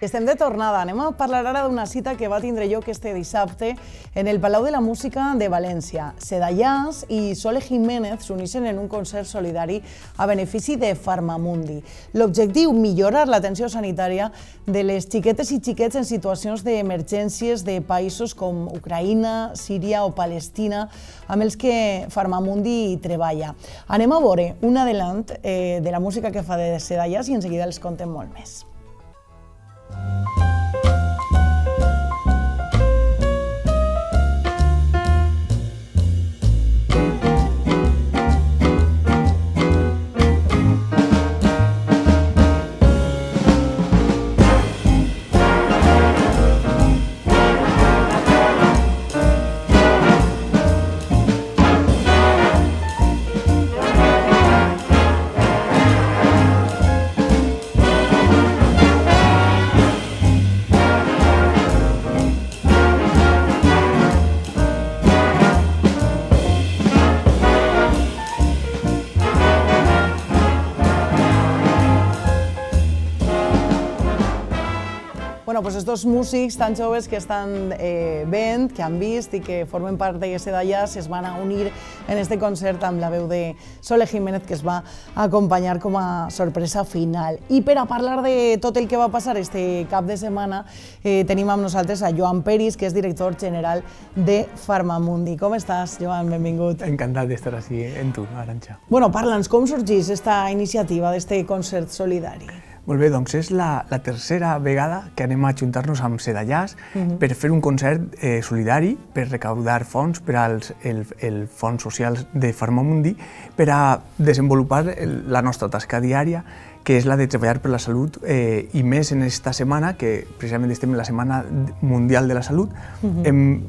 Estem de tornada. Anem a parlar ara d'una cita que va tindre lloc este dissabte en el Palau de la Música de València. Sedallàs i Sole Jiménez s'unixen en un concert solidari a benefici de Farmamundi. L'objectiu, millorar l'atenció sanitària de les xiquetes i xiquets en situacions d'emergències de països com Ucraïna, Síria o Palestina, amb els que Farmamundi treballa. Anem a veure un adelant eh, de la música que fa de Sedallàs i en seguida els contem molt més. Bye. bueno, pues estos músics tan joves que estan eh, vent, que han vist i que formen part d'aquesta d'allà, es van a unir en este concert amb la veu de Sole Jiménez, que es va acompanyar com a sorpresa final. I per a parlar de tot el que va passar este cap de setmana, eh, tenim amb nosaltres a Joan Peris, que és director general de Farmamundi. Com estàs, Joan? Benvingut. Encantat d'estar així eh, en tu, Arantxa. Bueno, parla'ns, com sorgís esta iniciativa d'este concert solidari? Molt bé, doncs és la, la tercera vegada que anem a ajuntar-nos amb Sedallàs mm -hmm. per fer un concert eh, solidari, per recaudar fons per als el, el fons socials de Farmamundi, per a desenvolupar el, la nostra tasca diària que és la de treballar per la salut eh, i més en esta setmana, que precisament estem en la Setmana Mundial de la Salut, uh -huh. hem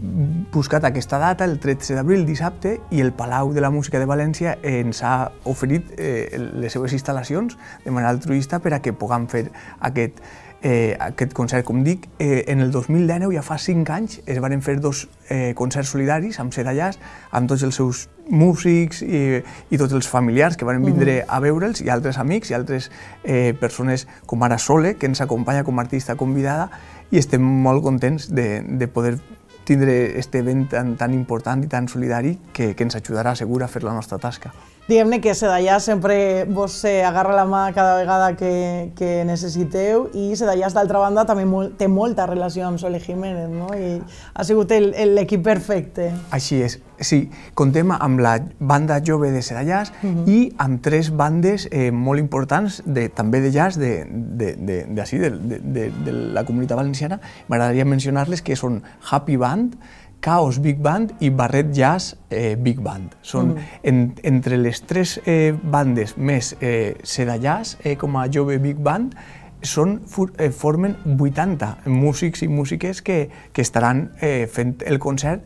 buscat aquesta data, el 13 d'abril, dissabte, i el Palau de la Música de València eh, ens ha oferit eh, les seves instal·lacions de manera altruista per a que puguem fer aquest eh, aquest concert, com dic. Eh, en el 2019, ja fa 5 anys, es van fer dos eh, concerts solidaris amb Serallàs, amb tots els seus músics i, i tots els familiars que van vindre mm. a veure'ls i altres amics i altres eh, persones com ara Sole, que ens acompanya com a artista convidada i estem molt contents de, de poder tindre aquest event tan, tan important i tan solidari que, que ens ajudarà segur a fer la nostra tasca. Diguem-ne que Sedallà sempre vos se agarra la mà cada vegada que, que necessiteu i Sedallàs, d'altra banda, també molt, té molta relació amb Sole Jiménez, no? I ha sigut l'equip perfecte. Així és, sí. Contem amb la banda jove de Sedallàs uh mhm. -huh. i amb tres bandes eh, molt importants, de, també de jazz, de, de, de, de, de, de, de la comunitat valenciana. M'agradaria mencionar-les que són Happy Band, Caos Big Band i Barret Jazz eh, Big Band. Són mm. en, entre les tres eh, bandes més eh, Seda Jazz eh, com a jove Big Band són, eh, formen 80 músics i músiques que, que estaran eh, fent el concert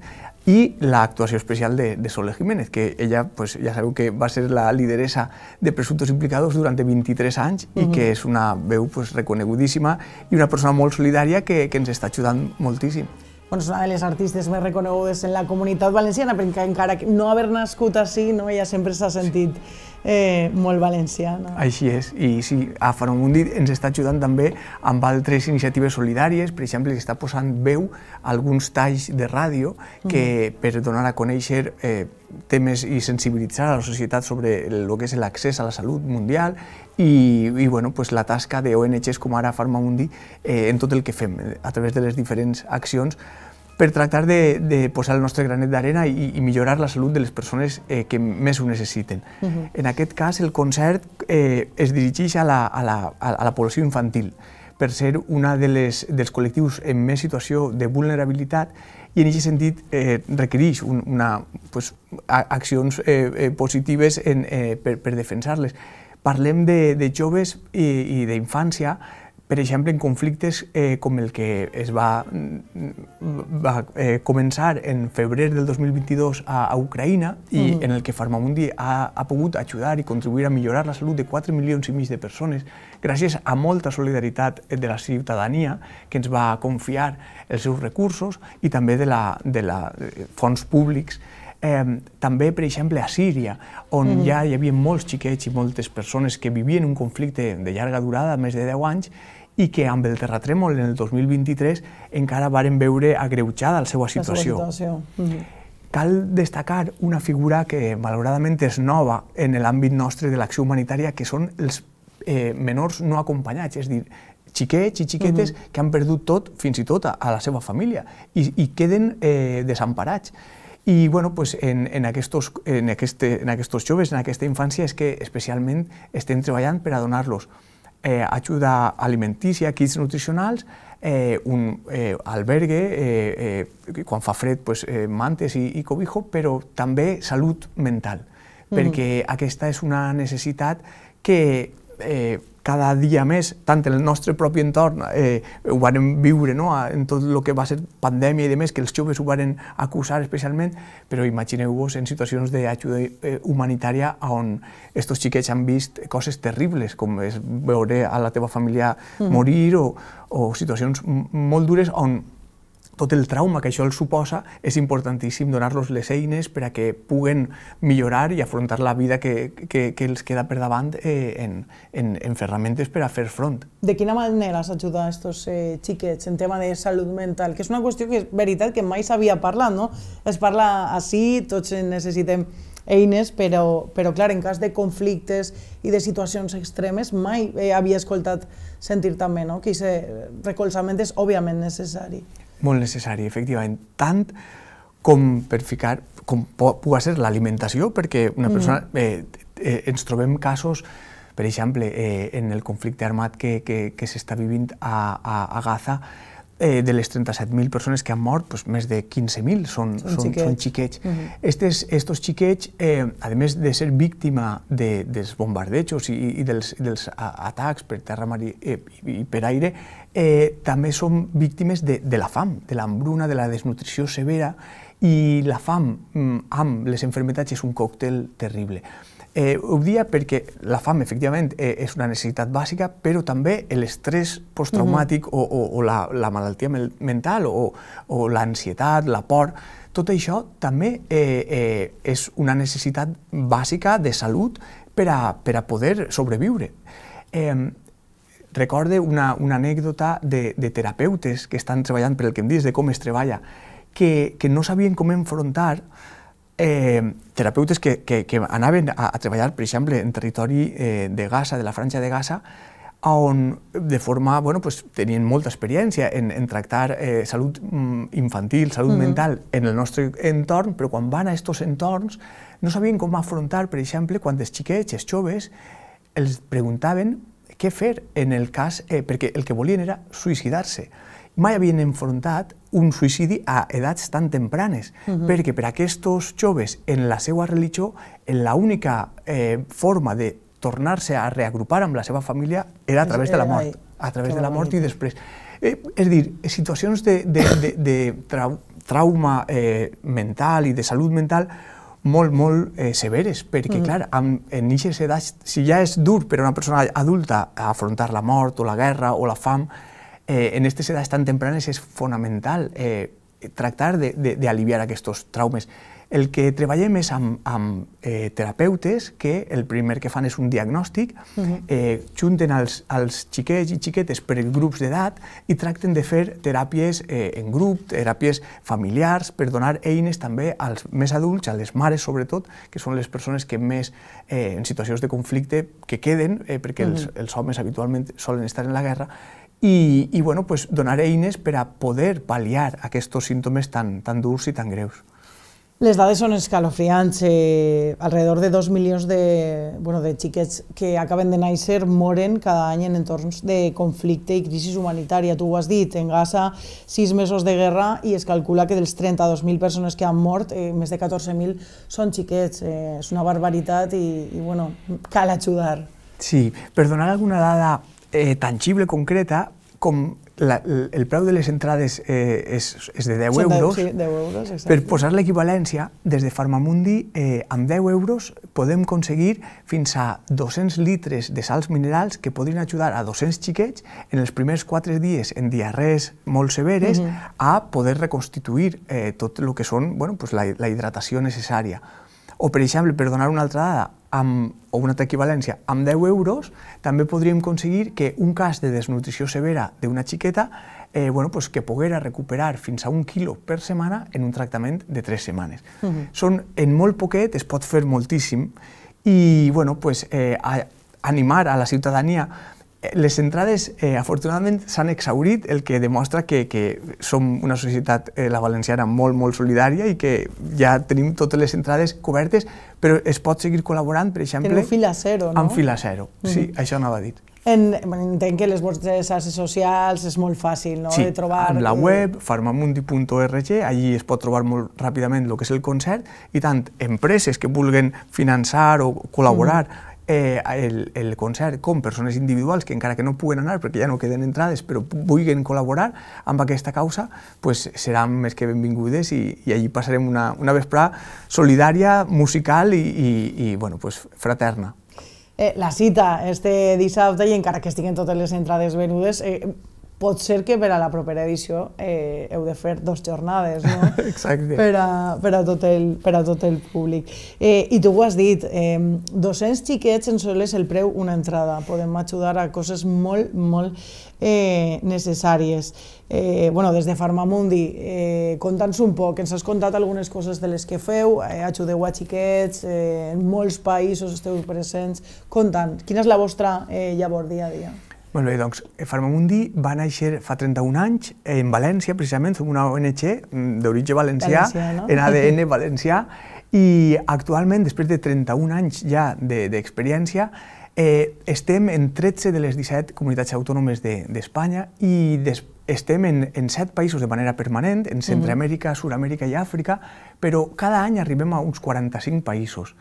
i l'actuació especial de, de Sole Jiménez, que ella, pues, ja sabeu que va ser la lideresa de Presuntos Implicados durant 23 anys uh -huh. i mm-hmm. que és una veu pues, reconegudíssima i una persona molt solidària que, que ens està ajudant moltíssim bueno, és una de les artistes més reconegudes en la comunitat valenciana, perquè encara que no haver nascut així, no, ella sempre s'ha sentit eh, molt valenciana. Així és, i sí, Afromundi ens està ajudant també amb altres iniciatives solidàries, per exemple, està posant veu a alguns talls de ràdio que, mm. per donar a conèixer eh, temes i sensibilitzar a la societat sobre lo que és el a la salut mundial i, i bueno, pues, la tasca de ONGs com ara Farmamundi eh, en tot el que fem a través de les diferents accions per tractar de, de posar el nostre granet d'arena i, i millorar la salut de les persones eh, que més ho necessiten. Uh -huh. En aquest cas, el concert eh, es dirigeix a la, a, la, a la població infantil per ser una de les, dels col·lectius en més situació de vulnerabilitat i en aquest sentit eh, requereix un, una, pues, accions eh, eh, positives en, eh, per, per defensar-les. Parlem de, de joves i, i d'infància, per exemple, en conflictes eh, com el que es va, mm, va eh, començar en febrer del 2022 a, a Ucraïna i mm -hmm. en el que Farmamundi ha, ha pogut ajudar i contribuir a millorar la salut de 4 milions i mig de persones gràcies a molta solidaritat de la ciutadania que ens va confiar els seus recursos i també de la, de la de eh, fons públics eh, també, per exemple, a Síria, on mm. ja hi havia molts xiquets i moltes persones que vivien un conflicte de llarga durada, més de 10 anys, i que amb el terratrèmol en el 2023 encara varen veure agreujada la seva situació. La seva situació. Mm -hmm. Cal destacar una figura que malauradament és nova en l'àmbit nostre de l'acció humanitària, que són els eh, menors no acompanyats, és dir, xiquets i xiquetes mm -hmm. que han perdut tot, fins i tot a, a la seva família, i, i queden eh, desemparats. I bueno, pues en, en, aquestos, en, aquest, en aquestos joves, en aquesta infància, és que especialment estem treballant per a donar-los eh, ajuda alimentícia, kits nutricionals, eh, un eh, albergue, eh, eh, quan fa fred, pues, eh, mantes i, i cobijo, però també salut mental, mm -hmm. perquè aquesta és una necessitat que eh, cada dia més, tant en el nostre propi entorn, eh, ho vam viure no? en tot el que va ser pandèmia i demés, que els joves ho varen acusar especialment, però imagineu-vos en situacions d'ajuda eh, humanitària on aquests xiquets han vist coses terribles, com és veure a la teva família mm. morir mm. o, o situacions molt dures on tot el trauma que això els suposa, és importantíssim donar-los les eines per a que puguen millorar i afrontar la vida que, que, que els queda per davant eh, en, en, en ferramentes per a fer front. De quina manera s'ajuda a aquests eh, xiquets en tema de salut mental? Que és una qüestió que és veritat que mai s'havia parlat, no? Es parla així, tots necessitem eines, però, però clar, en cas de conflictes i de situacions extremes mai eh, havia escoltat sentir també no? que aquest recolzament és òbviament necessari molt necessari, efectivament, tant com per ficar, com pugui ser l'alimentació, perquè una mm. persona, eh, eh, ens trobem casos, per exemple, eh, en el conflicte armat que, que, que s'està vivint a, a, a Gaza, eh, de les 37.000 persones que han mort, pues, més de 15.000 són, són, són, xiquets. Són xiquets. Uh mhm. -huh. Estes, estos xiquets, eh, a més de ser víctima de, dels bombardejos i, i dels, dels atacs per terra mar eh, i, i per aire, eh, també són víctimes de, de la fam, de l'hambruna, de la desnutrició severa, i la fam mm, amb les enfermedades és un còctel terrible. Eh, obvia perquè la fam, efectivament, eh, és una necessitat bàsica, però també l'estrès posttraumàtic mm -hmm. o, o, o la, la malaltia mental o, o l'ansietat, la por, tot això també eh, eh, és una necessitat bàsica de salut per a, per a poder sobreviure. Eh, recorde una, una anècdota de, de terapeutes que estan treballant per el que em dius, de com es treballa, que, que no sabien com enfrontar eh, terapeutes que, que, que anaven a, a treballar, per exemple, en territori eh, de Gaza, de la Franja de Gaza, on de forma, bueno, pues, tenien molta experiència en, en tractar eh, salut mm, infantil, salut uh mm. -huh. mental en el nostre entorn, però quan van a aquests entorns no sabien com afrontar, per exemple, quan els xiquets, els joves, els preguntaven què fer en el cas... Eh, perquè el que volien era suïcidar-se. Mai havien enfrontat un suïcidi a edats tan tempranes, uh -huh. perquè per a aquests joves, en la seva religió, l'única eh, forma de tornar-se a reagrupar amb la seva família era a través de la mort. A través de la mort i després... Eh, és dir, situacions de, de, de, de trau trauma eh, mental i de salut mental molt, molt eh, severes, perquè, mm. clar, amb, en aquestes edats, si ja és dur per a una persona adulta afrontar la mort o la guerra o la fam, eh, en aquestes edats tan tempranes és fonamental eh, tractar d'aliviar aquests traumes. El que treballem és amb, amb eh, terapeutes que el primer que fan és un diagnòstic, eh, junten els, els xiquets i xiquetes per grups d'edat i tracten de fer teràpies eh, en grup, teràpies familiars, per donar eines també als més adults, a les mares sobretot, que són les persones que més eh, en situacions de conflicte que queden, eh, perquè els, els homes habitualment solen estar en la guerra, i, i bueno, pues, donar eines per a poder pal·liar aquests símptomes tan, tan durs i tan greus. Les dades són escalofriants. Eh, alrededor de 2 milions de, bueno, de xiquets que acaben de néixer moren cada any en entorns de conflicte i crisi humanitària. Tu ho has dit, en Gaza, 6 mesos de guerra i es calcula que dels 32.000 persones que han mort, eh, més de 14.000 són xiquets. Eh, és una barbaritat i, i bueno, cal ajudar. Sí, per donar alguna dada eh, tangible, concreta, com la, el preu de les entrades eh, és, és de 10 euros, sí, 10 euros per posar l'equivalència, des de Farmamundi, eh, amb 10 euros podem aconseguir fins a 200 litres de salts minerals que podrien ajudar a 200 xiquets en els primers 4 dies en diarrees molt severes mm -hmm. a poder reconstituir eh, tot el que són bueno, pues la, la hidratació necessària o, per exemple, per donar una altra dada, amb, o una altra equivalència, amb 10 euros, també podríem aconseguir que un cas de desnutrició severa d'una xiqueta eh, bueno, pues que poguera recuperar fins a un quilo per setmana en un tractament de 3 setmanes. Uh -huh. Són, en molt poquet es pot fer moltíssim i bueno, pues, eh, a, animar a la ciutadania les entrades, eh, afortunadament, s'han exhaurit, el que demostra que, que som una societat, eh, la valenciana, molt, molt solidària i que ja tenim totes les entrades cobertes, però es pot seguir col·laborant, per exemple... En fila zero, no? Amb fila zero, mm -hmm. sí, això anava dit. En, entenc que les vostres xarxes socials és molt fàcil no? sí, de trobar... Sí, la eh, web, farmamundi.org, allí es pot trobar molt ràpidament el que és el concert, i tant empreses que vulguen finançar o col·laborar mm eh, el, el concert com persones individuals que encara que no puguen anar perquè ja no queden entrades però vulguin col·laborar amb aquesta causa pues, seran més que benvingudes i, i allí passarem una, una vesprà solidària, musical i, i, i bueno, pues, fraterna. Eh, la cita este dissabte i encara que estiguen totes les entrades venudes, eh, pot ser que per a la propera edició eh, heu de fer dos jornades, no? Exacte. Per a, per a, tot, el, per a tot el públic. Eh, I tu ho has dit, eh, 200 xiquets en sol és el preu una entrada. Podem ajudar a coses molt, molt eh, necessàries. Eh, bueno, des de Farmamundi, eh, conta'ns un poc, ens has contat algunes coses de les que feu, eh, ajudeu a xiquets, eh, en molts països esteu presents, conta'ns, quina és la vostra eh, llavor dia a dia? Molt bé, doncs eh, Farmamundi va néixer fa 31 anys en València, precisament, som una ONG d'origen valencià, valencià no? en ADN valencià, i actualment, després de 31 anys ja d'experiència, de, eh, estem en 13 de les 17 comunitats autònomes d'Espanya de, i des, estem en, en 7 països de manera permanent, en Centroamèrica, mm. sud i Àfrica, però cada any arribem a uns 45 països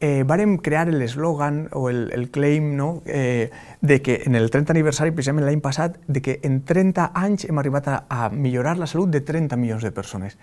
eh, vàrem crear l'eslògan o el, el claim no? eh, de que en el 30 aniversari, precisament l'any passat, de que en 30 anys hem arribat a, a millorar la salut de 30 milions de persones.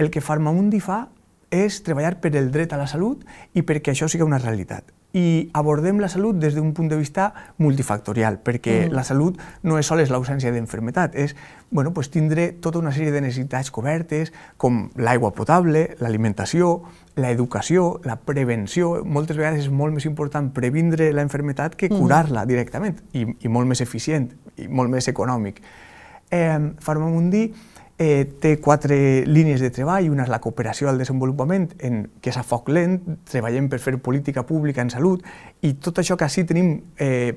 El que Farmamundi fa és treballar per el dret a la salut i perquè això sigui una realitat i abordem la salut des d'un punt de vista multifactorial, perquè mm. la salut no és sols l'ausència d'enfermetat, és bueno, pues, tindre tota una sèrie de necessitats cobertes, com l'aigua potable, l'alimentació, l'educació, la prevenció. Moltes vegades és molt més important previndre la enfermetat que mm. curar-la mm. directament, i, i molt més eficient, i molt més econòmic. Eh, Farmamundi eh, té quatre línies de treball. Una és la cooperació al desenvolupament, en, que és a foc lent, treballem per fer política pública en salut, i tot això que així tenim eh,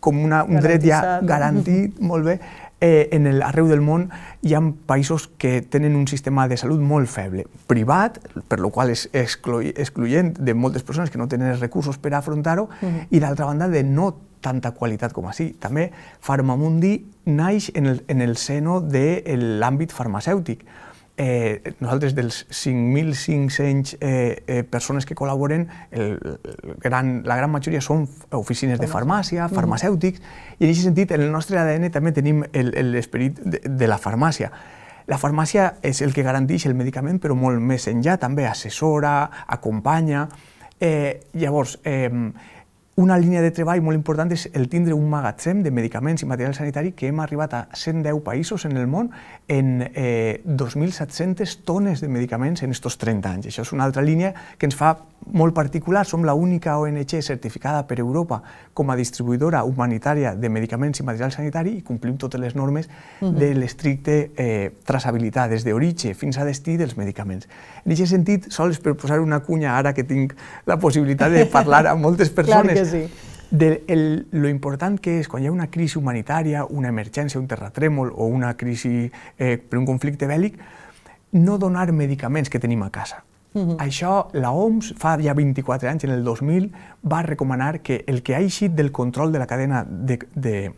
com una, un dret ja garantit, molt bé, eh, en el, arreu del món hi ha països que tenen un sistema de salut molt feble, privat, per lo qual és excloient de moltes persones que no tenen els recursos per afrontar-ho, uh -huh. i d'altra banda de no tanta qualitat com així. També Farmamundi naix en el, en el seno de l'àmbit farmacèutic. Eh, nosaltres, dels 5.500 eh, eh, persones que col·laboren, el, el gran, la gran majoria són oficines de farmàcia, mm. farmacèutics, i en aquest sentit, en el nostre ADN també tenim l'esperit de, de la farmàcia. La farmàcia és el que garanteix el medicament, però molt més enllà, també assessora, acompanya... Eh, llavors, eh, una línia de treball molt important és el tindre un magatzem de medicaments i material sanitari que hem arribat a 110 països en el món en eh, 2.700 tones de medicaments en aquests 30 anys. Això és una altra línia que ens fa molt particular. Som l'única ONG certificada per Europa com a distribuïdora humanitària de medicaments i material sanitari i complim totes les normes de l'estricte eh, traçabilitat des d'origen fins a destí dels medicaments. En aquest sentit, sols per posar una cunya ara que tinc la possibilitat de parlar a moltes persones sí. De el, lo important que és quan hi ha una crisi humanitària, una emergència, un terratrèmol o una crisi eh, per un conflicte bèl·lic, no donar medicaments que tenim a casa. Uh mhm. -huh. Això la OMS fa ja 24 anys, en el 2000, va recomanar que el que ha eixit del control de la cadena de, de,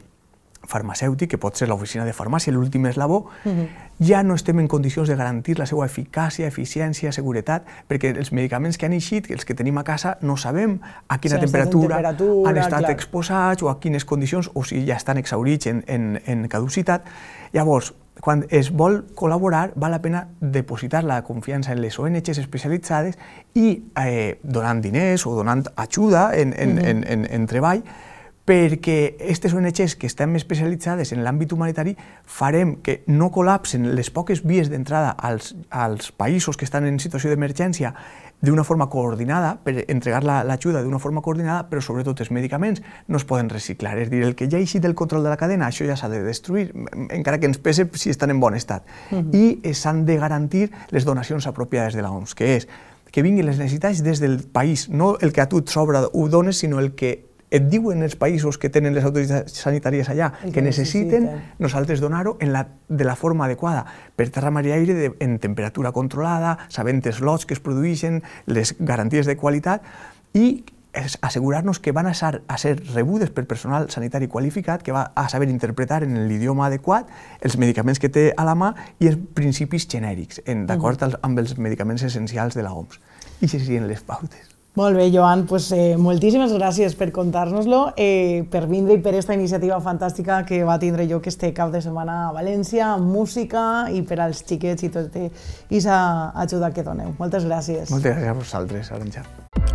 farmacèutic, que pot ser l'oficina de farmàcia, l'últim eslabó, uh mhm. -huh. ja no estem en condicions de garantir la seva eficàcia, eficiència, seguretat, perquè els medicaments que han eixit, els que tenim a casa, no sabem a quina si temperatura, temperatura han estat clar. exposats o a quines condicions, o si ja estan exaurits en, en, en caducitat. Llavors, quan es vol col·laborar, val la pena depositar la confiança en les ONGs especialitzades i eh, donant diners o donant ajuda en, en, uh mhm. -huh. en, en, en treball, perquè aquestes ONGs que estem especialitzades en l'àmbit humanitari farem que no col·lapsen les poques vies d'entrada als, als països que estan en situació d'emergència d'una forma coordinada, per entregar l'ajuda la, d'una forma coordinada, però sobretot els medicaments no es poden reciclar. És dir, el que ja ha del control de la cadena, això ja s'ha de destruir, encara que ens pese si estan en bon estat. Uh mhm. -huh. I eh, s'han de garantir les donacions apropiades de l'OMS, que és que vinguin les necessitats des del país, no el que a tu et sobra ho dones, sinó el que et diuen els països que tenen les autoritats sanitàries allà que, que necessiten, necessiten. nosaltres donar-ho de la forma adequada, per terra, mar i aire, de, en temperatura controlada, sabent els lots que es produeixen, les garanties de qualitat, i assegurar-nos que van a ser, a ser rebudes per personal sanitari qualificat que va a saber interpretar en l'idioma adequat els medicaments que té a la mà i els principis genèrics, d'acord uh -huh. amb els medicaments essencials de la OMS. I serien les pautes. Molt bé, Joan, pues, eh, moltíssimes gràcies per contar-nos-lo, eh, per vindre i per aquesta iniciativa fantàstica que va tindre jo este cap de setmana a València, amb música i per als xiquets i tot, aquesta eh, ajuda que doneu. Moltes gràcies. Moltes gràcies a vosaltres, Aranxa.